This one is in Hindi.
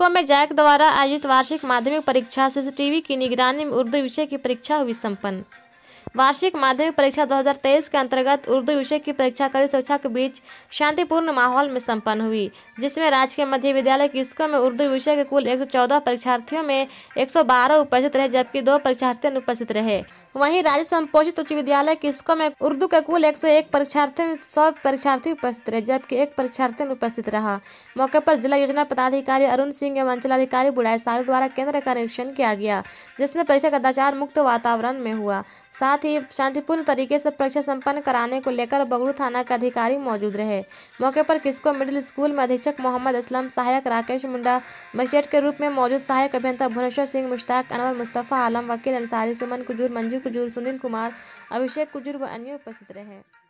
मॉस्को में जैक द्वारा आयोजित वार्षिक माध्यमिक परीक्षा सीसीटीवी की निगरानी में उर्दू विषय की परीक्षा हुई संपन्न वार्षिक माध्यमिक परीक्षा 2023 के अंतर्गत उर्दू विषय की परीक्षा कड़ी शिक्षा के बीच शांतिपूर्ण माहौल में संपन्न हुई जिसमें राजकीय मध्य विद्यालय के स्कूल में उर्दू विषय के कुल 114 परीक्षार्थियों में 112 उपस्थित रहे जबकि दो परीक्षार्थी अनुपस्थित रहे वहीं राज्य संपोषित उच्च विद्यालय के स्कूल में उर्दू के कुल एक परीक्षार्थियों में सौ परीक्षार्थी उपस्थित रहे जबकि एक परीक्षार्थी अनुपस्थित रहा मौके पर जिला योजना पदाधिकारी अरुण सिंह एवं अंचलाधिकारी बुढ़ाई सारू द्वारा केंद्र का निरीक्षण किया गया जिसमें परीक्षा कदाचार मुक्त वातावरण में हुआ साथ साथ ही शांतिपूर्ण तरीके से परीक्षा संपन्न कराने को लेकर बगड़ू थाना के अधिकारी मौजूद रहे मौके पर किसको मिडिल स्कूल में अधीक्षक मोहम्मद असलम सहायक राकेश मुंडा मजिस्ट्रेट के रूप में मौजूद सहायक अभियंता भुवनेश्वर सिंह मुश्ताक अनवर मुस्तफ़ा आलम वकील अंसारी सुमन कुजूर मंजू कुजूर सुनील कुमार अभिषेक कुजूर व अन्य उपस्थित रहे